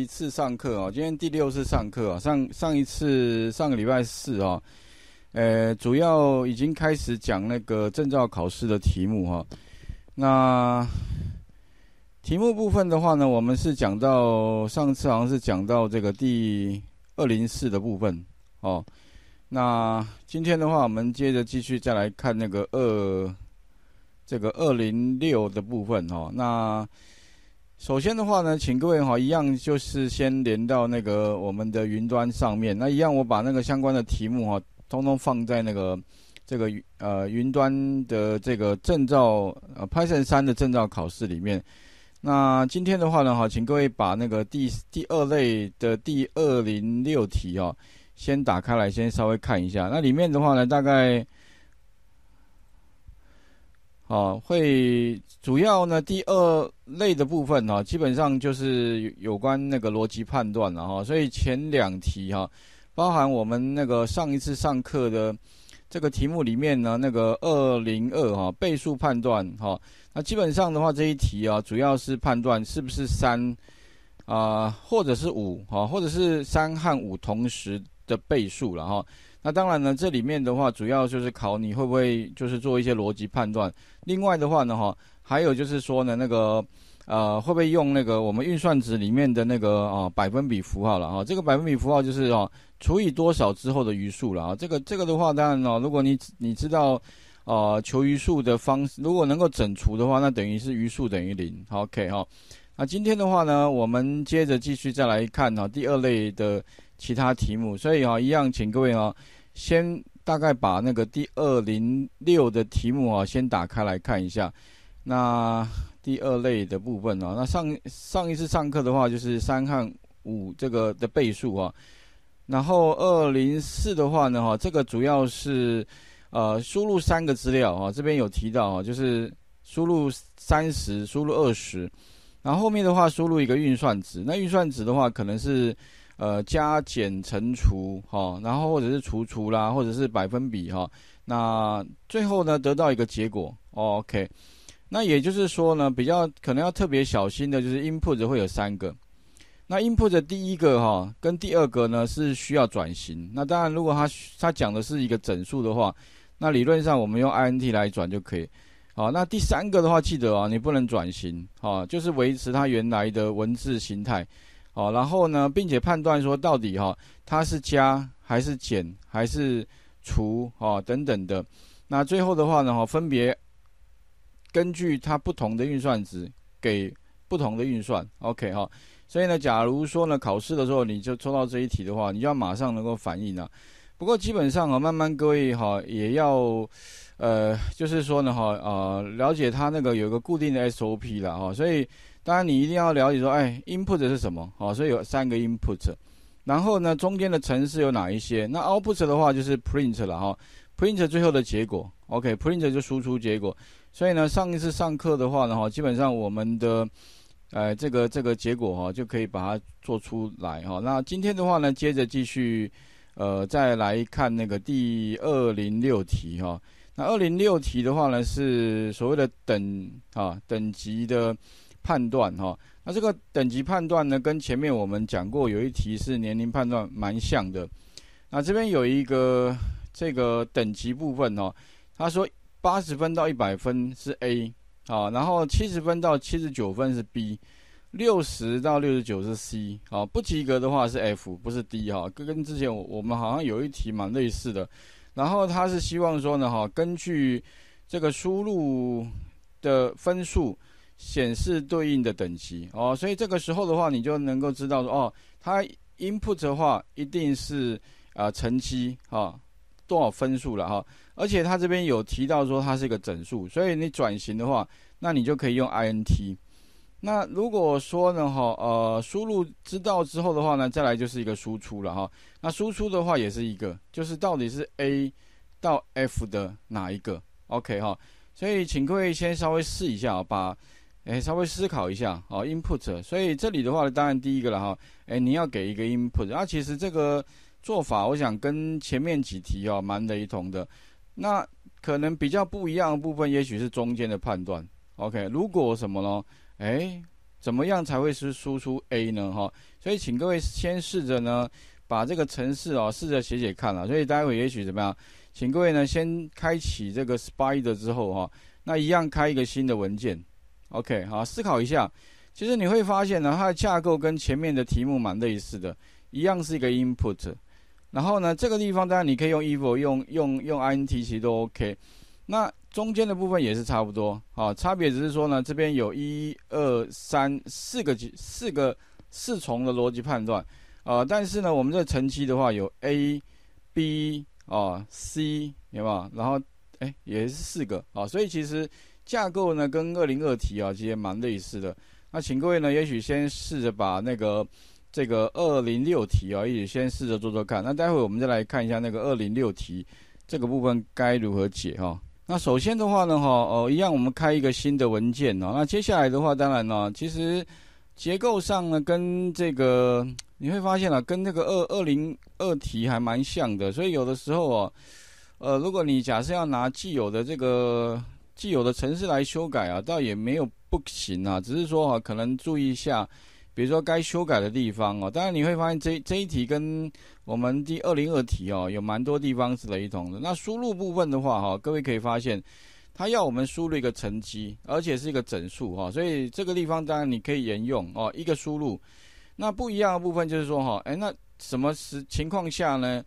一次上课啊，今天第六次上课啊，上上一次上个礼拜四啊，呃，主要已经开始讲那个证照考试的题目哈。那题目部分的话呢，我们是讲到上次好像是讲到这个第二零四的部分哦。那今天的话，我们接着继续再来看那个二这个二零六的部分哦。那首先的话呢，请各位哈，一样就是先连到那个我们的云端上面。那一样，我把那个相关的题目哈，通通放在那个这个呃云端的这个证照呃 Python 三的证照考试里面。那今天的话呢，哈，请各位把那个第第二类的第二零六题哦，先打开来，先稍微看一下。那里面的话呢，大概。啊，会主要呢，第二类的部分呢，基本上就是有关那个逻辑判断了哈。所以前两题哈，包含我们那个上一次上课的这个题目里面呢，那个二零二哈倍数判断哈，那基本上的话这一题啊，主要是判断是不是三啊，或者是五哈，或者是三和五同时。的倍数了哈，那当然呢，这里面的话主要就是考你会不会就是做一些逻辑判断，另外的话呢哈，还有就是说呢那个呃会不会用那个我们运算值里面的那个啊百分比符号了哈，这个百分比符号就是哈除以多少之后的余数了啊，这个这个的话当然哦，如果你你知道啊求余数的方，式，如果能够整除的话，那等于是余数等于零，OK 哈。那今天的话呢，我们接着继续再来看哈第二类的。其他题目，所以哈，一样，请各位啊，先大概把那个第二零六的题目啊，先打开来看一下。那第二类的部分啊，那上上一次上课的话，就是三和五这个的倍数啊。然后二零四的话呢，哈，这个主要是呃，输入三个资料啊，这边有提到啊，就是输入三十，输入二十，然后后面的话输入一个运算值。那运算值的话，可能是。呃，加减乘除哈，然后或者是除除啦，或者是百分比哈，那最后呢得到一个结果，OK。那也就是说呢，比较可能要特别小心的就是 input 会有三个，那 input 的第一个哈跟第二个呢是需要转型，那当然如果它它讲的是一个整数的话，那理论上我们用 INT 来转就可以，好，那第三个的话记得啊，你不能转型哈，就是维持它原来的文字形态。好，然后呢，并且判断说到底哈，它是加还是减还是除哦等等的，那最后的话呢哈，分别根据它不同的运算值给不同的运算，OK 哈。所以呢，假如说呢考试的时候你就抽到这一题的话，你就要马上能够反应啊。不过基本上啊，慢慢各位哈也要呃，就是说呢哈啊了解它那个有一个固定的 SOP 了哈，所以。当然，你一定要了解说，哎，input 是什么？好，所以有三个 input，然后呢，中间的程式有哪一些？那 output 的话就是 print 了哈，print 最后的结果。OK，print 就输出结果。所以呢，上一次上课的话呢，哈，基本上我们的，呃，这个这个结果哈，就可以把它做出来哈。那今天的话呢，接着继续，呃，再来看那个第二零六题哈。那二零六题的话呢，是所谓的等啊等级的。判断哈，那这个等级判断呢，跟前面我们讲过有一题是年龄判断蛮像的。那这边有一个这个等级部分哦，他说八十分到一百分是 A 啊，然后七十分到七十九分是 B，六十到六十九是 C 啊，不及格的话是 F，不是 D 哈，跟跟之前我我们好像有一题蛮类似的。然后他是希望说呢哈，根据这个输入的分数。显示对应的等级哦，所以这个时候的话，你就能够知道说哦，它 input 的话一定是啊乘积哈多少分数了哈，而且它这边有提到说它是一个整数，所以你转型的话，那你就可以用 int。那如果说呢哈呃输入知道之后的话呢，再来就是一个输出了哈。那输出的话也是一个，就是到底是 A 到 F 的哪一个？OK 哈，所以请各位先稍微试一下把。哎，稍微思考一下哦。input，所以这里的话，当然第一个了哈。哎，你要给一个 input。啊，其实这个做法，我想跟前面几题哦，蛮雷同的。那可能比较不一样的部分，也许是中间的判断。OK，如果什么呢？哎，怎么样才会是输出 A 呢？哈，所以请各位先试着呢，把这个程式哦，试着写写看了。所以待会也许怎么样，请各位呢，先开启这个 Spider 之后哈，那一样开一个新的文件。OK，好，思考一下，其实你会发现呢，它的架构跟前面的题目蛮类似的，一样是一个 input，然后呢，这个地方当然你可以用 f v o 用用用 int 其实都 OK，那中间的部分也是差不多，好，差别只是说呢，这边有一二三四个级，四个四重的逻辑判断，呃，但是呢，我们这乘积的话有 A、B、哦 C，明白有？然后，哎，也是四个，啊，所以其实。架构呢，跟二零二题啊，其实蛮类似的。那请各位呢，也许先试着把那个这个二零六题啊，也许先试着做做看。那待会我们再来看一下那个二零六题这个部分该如何解哈。那首先的话呢，哈，哦，一样，我们开一个新的文件啊。那接下来的话，当然呢，其实结构上呢，跟这个你会发现啊，跟那个二二零二题还蛮像的。所以有的时候啊，呃，如果你假设要拿既有的这个。既有的程式来修改啊，倒也没有不行啊，只是说哈，可能注意一下，比如说该修改的地方哦。当然你会发现这这一题跟我们第二零二题哦，有蛮多地方是雷同的。那输入部分的话哈，各位可以发现，它要我们输入一个乘积，而且是一个整数哈，所以这个地方当然你可以沿用哦，一个输入。那不一样的部分就是说哈，哎，那什么时情况下呢，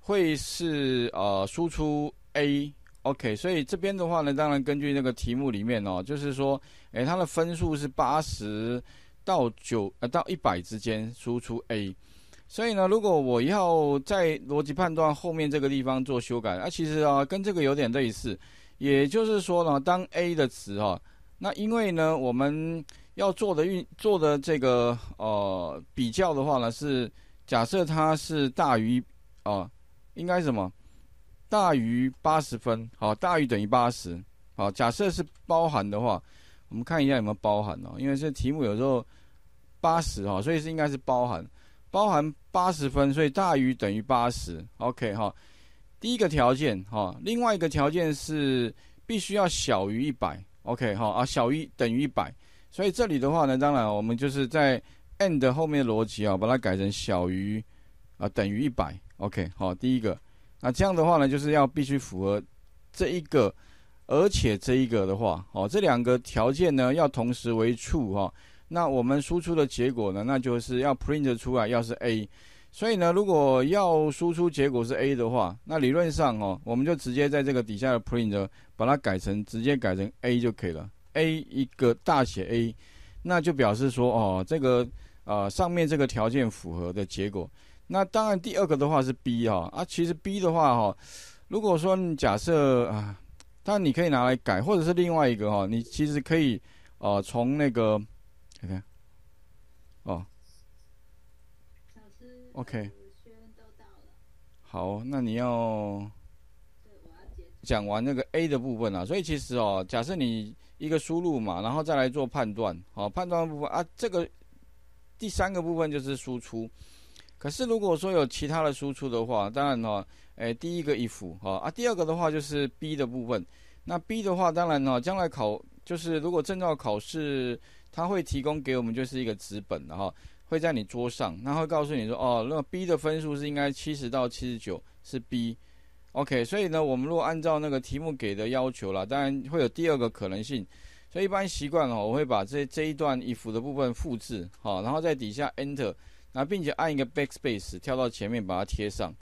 会是呃输出 A？OK，所以这边的话呢，当然根据那个题目里面哦，就是说，哎，它的分数是八十到九呃到一百之间，输出 A。所以呢，如果我要在逻辑判断后面这个地方做修改，啊，其实啊跟这个有点类似，也就是说呢，当 A 的值啊，那因为呢我们要做的运做的这个呃比较的话呢，是假设它是大于啊，应该什么？大于八十分，好，大于等于八十，好，假设是包含的话，我们看一下有没有包含哦，因为这题目有时候八十哈，所以是应该是包含，包含八十分，所以大于等于八十，OK 哈，第一个条件哈，另外一个条件是必须要小于一百，OK 哈啊，小于等于一百，所以这里的话呢，当然我们就是在 n 的后面逻辑啊，把它改成小于啊等于一百，OK 好，第一个。那这样的话呢，就是要必须符合这一个，而且这一个的话，哦，这两个条件呢要同时为 true 哈。那我们输出的结果呢，那就是要 print 出来，要是 A。所以呢，如果要输出结果是 A 的话，那理论上哦，我们就直接在这个底下的 print 把它改成直接改成 A 就可以了。A 一个大写 A，那就表示说哦，这个呃上面这个条件符合的结果。那当然，第二个的话是 B 哦，啊，其实 B 的话哈，如果说你假设啊，但你可以拿来改，或者是另外一个哈，你其实可以，呃，从那个，看看，哦，OK，好，那你要讲完那个 A 的部分啊，所以其实哦，假设你一个输入嘛，然后再来做判断，好，判断部分啊，这个第三个部分就是输出。可是如果说有其他的输出的话，当然哦，诶，第一个 if 哈啊，第二个的话就是 B 的部分。那 B 的话，当然哦，将来考就是如果证照考试，他会提供给我们就是一个纸本的哈，会在你桌上，那会告诉你说哦，那 B 的分数是应该七十到七十九是 B，OK。所以呢，我们如果按照那个题目给的要求了，当然会有第二个可能性。所以一般习惯哦，我会把这这一段 if 的部分复制好，然后在底下 Enter。那并且按一个 backspace 跳到前面把它贴上，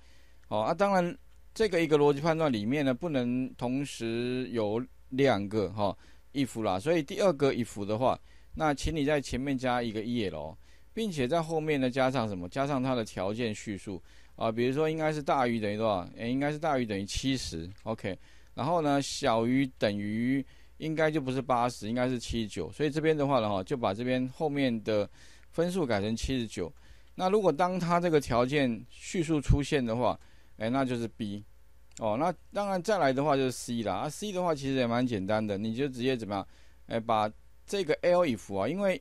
好啊。当然这个一个逻辑判断里面呢，不能同时有两个哈 if 啦，所以第二个 if 的话，那请你在前面加一个 e l 并且在后面呢加上什么？加上它的条件叙述啊，比如说应该是大于等于多少？诶，应该是大于等于七十，OK。然后呢，小于等于应该就不是八十，应该是七十九。所以这边的话呢，哈，就把这边后面的分数改成七十九。那如果当它这个条件叙述出现的话，哎，那就是 B，哦，那当然再来的话就是 C 啦。啊，C 的话其实也蛮简单的，你就直接怎么样，哎，把这个 l i f 啊，因为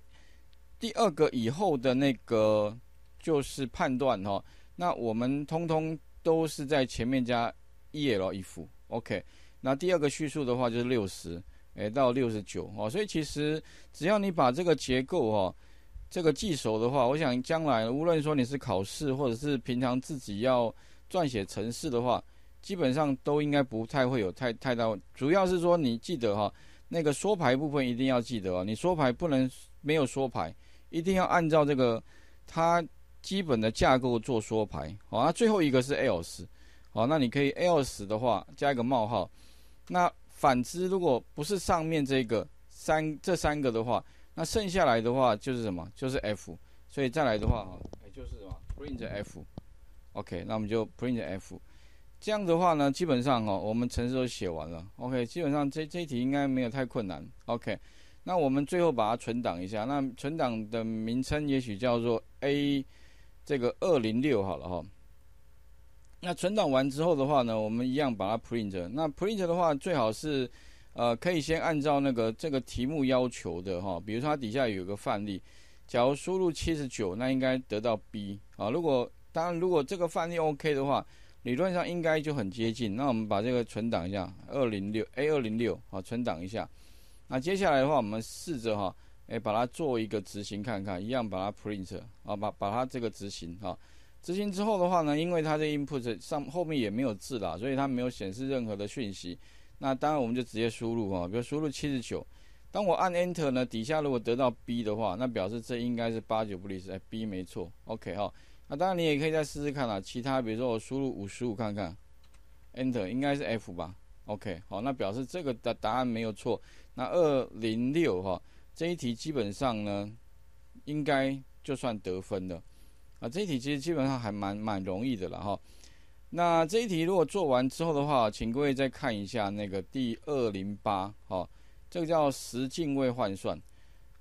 第二个以后的那个就是判断哈，那我们通通都是在前面加 elif，OK。那第二个叙述的话就是六十，哎，到六十九哈，所以其实只要你把这个结构哈。这个记熟的话，我想将来无论说你是考试，或者是平常自己要撰写程式的话，基本上都应该不太会有太太大。主要是说你记得哈，那个缩排部分一定要记得哦，你缩排不能没有缩排，一定要按照这个它基本的架构做缩排。好，那最后一个是 else，好，那你可以 else 的话加一个冒号。那反之，如果不是上面这个三这三个的话。那剩下来的话就是什么？就是 f，所以再来的话哈，就是什么 print f，OK，那我们就 print f，这样的话呢，基本上哈，我们程式都写完了，OK，基本上这这一题应该没有太困难，OK，那我们最后把它存档一下，那存档的名称也许叫做 a 这个二零六好了哈，那存档完之后的话呢，我们一样把它 print，那 print 的话最好是。呃，可以先按照那个这个题目要求的哈，比如说它底下有个范例，假如输入七十九，那应该得到 B 啊。如果当然如果这个范例 OK 的话，理论上应该就很接近。那我们把这个存档一下，二零六 A 二零六啊，存档一下。那接下来的话，我们试着哈，哎把它做一个执行看看，一样把它 print 啊，把把它这个执行啊，执行之后的话呢，因为它的 input 上后面也没有字啦，所以它没有显示任何的讯息。那当然，我们就直接输入哦，比如输入七十九，当我按 Enter 呢，底下如果得到 B 的话，那表示这应该是八九不离十，哎，B 没错，OK 哈。那当然你也可以再试试看啦，其他比如说我输入五十五看看，Enter 应该是 F 吧，OK 好，那表示这个的答案没有错。那二零六哈，这一题基本上呢，应该就算得分的。啊，这一题其实基本上还蛮蛮容易的了哈。那这一题如果做完之后的话，请各位再看一下那个第二零八，哦，这个叫十进位换算，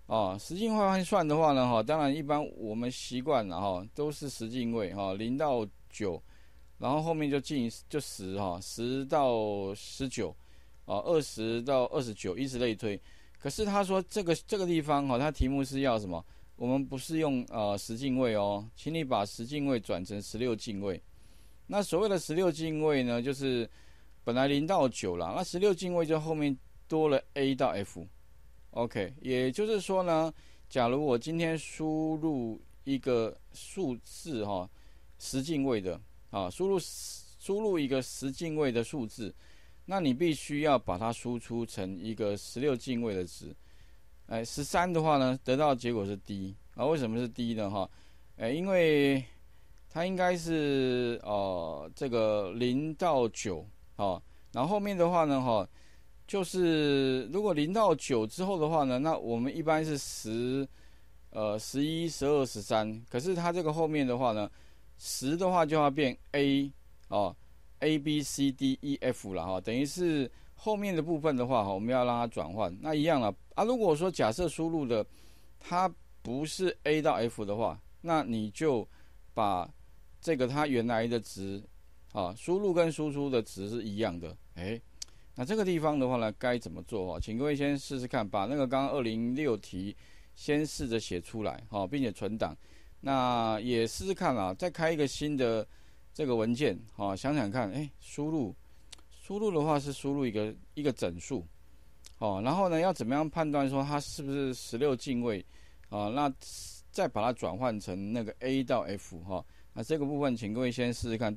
哦，十进位换算的话呢，哈，当然一般我们习惯了哈，都是十进位，哈，零到九，然后后面就进就十，哈，十到十九，哦，二十到二十九，以此类推。可是他说这个这个地方哈，他题目是要什么？我们不是用呃十进位哦，请你把十进位转成十六进位。那所谓的十六进位呢，就是本来零到九啦，那十六进位就后面多了 A 到 F，OK，也就是说呢，假如我今天输入一个数字哈，十进位的啊，输入输入一个十进位的数字，那你必须要把它输出成一个十六进位的值，哎，十三的话呢，得到结果是 D 啊，为什么是 D 呢哈，哎，因为。它应该是呃这个零到九啊，然后后面的话呢哈，就是如果零到九之后的话呢，那我们一般是十呃十一十二十三，可是它这个后面的话呢，十的话就要变 A 啊 A B C D E F 了哈，等于是后面的部分的话哈，我们要让它转换，那一样了啊。如果说假设输入的它不是 A 到 F 的话，那你就把这个它原来的值，啊，输入跟输出的值是一样的。哎，那这个地方的话呢，该怎么做啊？请各位先试试看，把那个刚刚二零六题先试着写出来，哈，并且存档。那也试试看啊，再开一个新的这个文件，哈，想想看，哎，输入，输入的话是输入一个一个整数，哦，然后呢，要怎么样判断说它是不是十六进位？啊，那再把它转换成那个 A 到 F，哈。啊，这个部分，请各位先试试看。